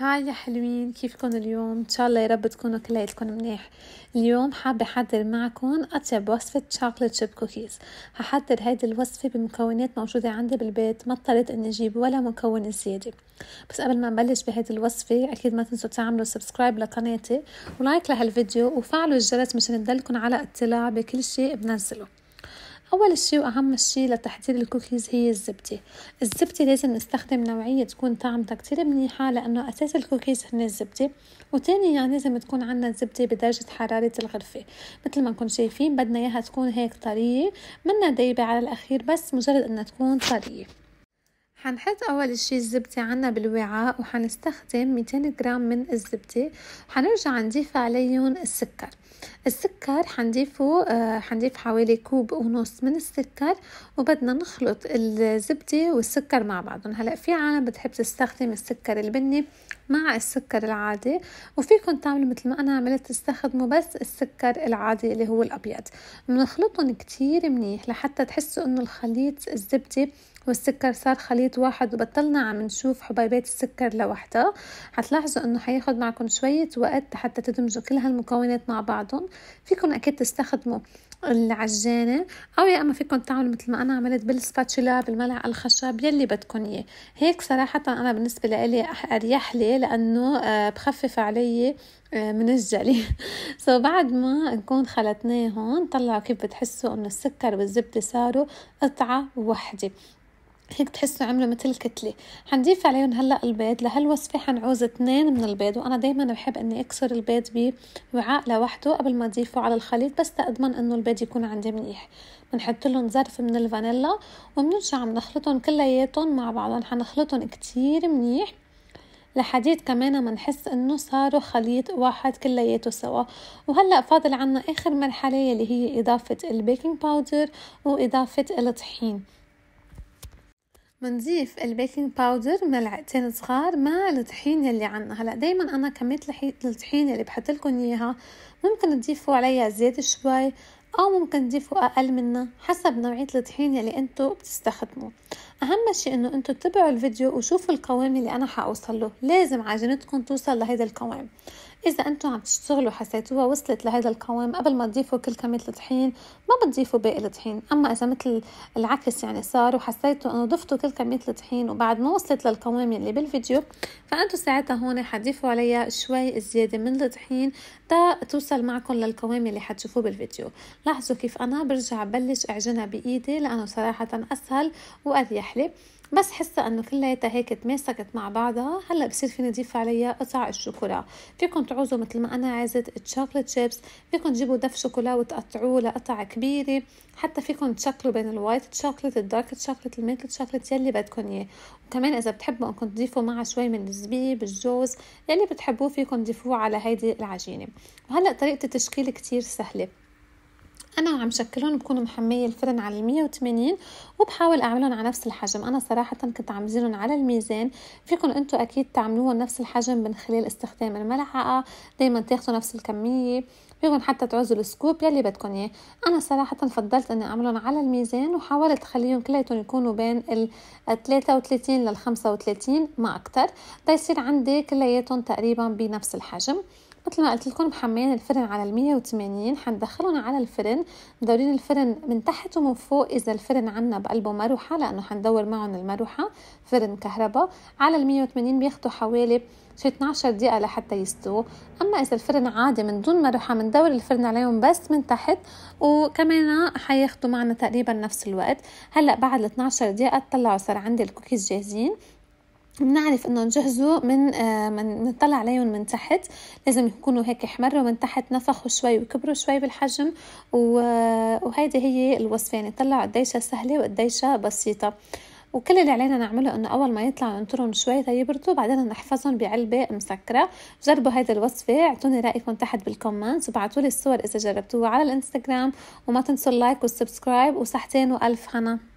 هاي يا حلوين كيفكم اليوم ان شاء الله يا رب تكونوا كلياتكم منيح اليوم حابه احضر معكم اطيب وصفه شوكليت شيب كوكيز هحضر هيدي الوصفه بمكونات موجوده عندي بالبيت ما اضطريت اني اجيب ولا مكون زياده بس قبل ما نبلش بهيدي الوصفه اكيد ما تنسوا تعملوا سبسكرايب لقناتي ولايك لهالفيديو وفعلوا الجرس مشان تضلكم على اطلاع بكل شيء بنزله أول شي وأهم شي لتحضير الكوكيز هي الزبدة الزبدة لازم نستخدم نوعية تكون طعمتها كتير منيحة لأنه أساس الكوكيز هن الزبدة وتاني يعني لازم تكون عنا الزبدة بدرجة حرارة الغرفة مثل ما نكون شايفين بدنا إياها تكون هيك طرية منا دايبة على الأخير بس مجرد إنها تكون طرية حنحط أول شي الزبدة عنا بالوعاء وحنستخدم ميتين جرام من الزبدة وحنرجع نضيف عليهم السكر السكر حنضيفه آه، حنضيف حوالي كوب ونص من السكر وبدنا نخلط الزبدة والسكر مع بعضهم هلأ في عالم بتحب تستخدم السكر البني مع السكر العادي وفيكم تعملوا مثل ما أنا عملت تستخدموا بس السكر العادي اللي هو الأبيض بنخلطهم كتير منيح لحتى تحسوا إنه الخليط الزبدة والسكر صار خليط واحد وبطلنا عم نشوف حبيبات السكر لوحدها حتلاحظوا انه حياخد معكم شوية وقت حتى تدمجوا كل هالمكونات مع بعضهم فيكم اكيد تستخدموا العجانة أو يا أما فيكم تعملوا مثل ما أنا عملت بالسباتشولا بالملعقة الخشب يلي بدكم إياه هيك صراحة أنا بالنسبة لي أريح لي لأنه آه، بخفف علي آه، من الجلي سو so بعد ما نكون خلطناه هون طلعوا كيف بتحسوا انه السكر والزبدة صاروا قطعة وحدة هيك بتحسوا عملوا مثل كتلة حنضيف عليهم هلا البيض لهالوصفة حنعوز اثنين من البيض وانا دايما بحب اني اكسر البيض بوعاء لوحده قبل ما اضيفه على الخليط بس تأضمن انه البيض يكون عندي منيح بنحط لهم ظرف من الفانيلا وبنرجع بنخلطهم كلياتهم مع بعضهم حنخلطهم كتير منيح لحديت كمان منحس انه صاروا خليط واحد كلياته سوا وهلا فاضل عنا اخر مرحله اللي هي اضافه البيكنج باودر واضافه الطحين بنضيف البيكنج باودر ملعقتين صغار مع الطحينة اللي عنا هلا دايما انا كمية الطحينة اللي بحط لكم اياها ممكن تضيفوا عليها زيت شوي او ممكن تضيفوا اقل منها حسب نوعية الطحينة اللي انتو بتستخدموا اهم شيء انه انتو تتبعوا الفيديو وشوفوا القوام اللي انا حاوصل له لازم عجنتكم توصل لهيدا القوام اذا انتم عم تشتغلوا حسيتوها وصلت لهذا القوام قبل ما تضيفوا كل كميه الطحين ما بتضيفوا باقي الطحين اما اذا مثل العكس يعني صار وحسيتوا انه ضفتوا كل كميه الطحين وبعد ما وصلت للقوام اللي يعني بالفيديو فانتم ساعتها هون حتضيفوا عليها شوي زياده من الطحين تا توصل معكم للقوام اللي حتشوفوه بالفيديو لاحظوا كيف انا برجع بلش اعجنها بايدي لانه صراحه اسهل واريح لي بس حسة انه كلياتها هيك تماسكت مع بعضها هلا بصير فيني اضيف عليها قطع الشوكولا فيكم تعوزوا مثل ما انا عازت تشوكلت شيبس فيكم تجيبوا دف شوكولا وتقطعوه لقطع كبيره حتى فيكم تشكلوا بين الوايت تشوكلت الدارك تشوكلت الميلك تشوكلت يلي بدكم اياه وكمان اذا بتحبوا انكم تضيفوا معها شوي من الزبيب الجوز يلي بتحبوه فيكم تضيفوه على هيدي العجينه وهلا طريقه التشكيل كتير سهله انا عم شكلهم بكون محميه الفرن على 180 وبحاول اعملهم على نفس الحجم انا صراحه كنت عم زينهم على الميزان فيكم انتم اكيد تعملوهم نفس الحجم من خلال استخدام الملعقه دائما تاخذوا نفس الكميه فيكم حتى تعوزوا السكوب يلي بدكم اياه انا صراحه فضلت اني اعملهم على الميزان وحاولت اخليهم كلياتهم يكونوا بين ال 33 لل 35 ما اكثر تيصير عندي كلياتهم تقريبا بنفس الحجم مثل ما قلت لكم محمين الفرن على المية وثمانين حندخلهم على الفرن دورين الفرن من تحت ومن فوق اذا الفرن عنا بقلبه مروحه لانه حندور معهم المروحه فرن كهرباء على المية وثمانين بياخدوا حوالي شي 12 دقيقة لحتى يستووا، أما إذا الفرن عادي من دون مروحة مندور الفرن عليهم بس من تحت وكمان حياخدوا معنا تقريبا نفس الوقت، هلا بعد ال 12 دقيقة طلعوا صار عندي الكوكيز جاهزين، بنعرف انه نجهزه آه، من من نطلع عليهم من تحت لازم يكونوا هيك حمروا من تحت نفخوا شوي وكبروا شوي بالحجم وهيدي هي الوصفه يعني طلعوا قديشها سهله وقديشها بسيطه وكل اللي علينا نعمله انه اول ما يطلع ننطرهم شوي تيبردوا بعدين نحفظهم بعلبه مسكره جربوا هيدي الوصفه اعطوني رايكم تحت بالكومنت وبعثوا لي الصور اذا جربتوها على الانستغرام وما تنسوا اللايك والسبسكرايب وصحتين والف هنا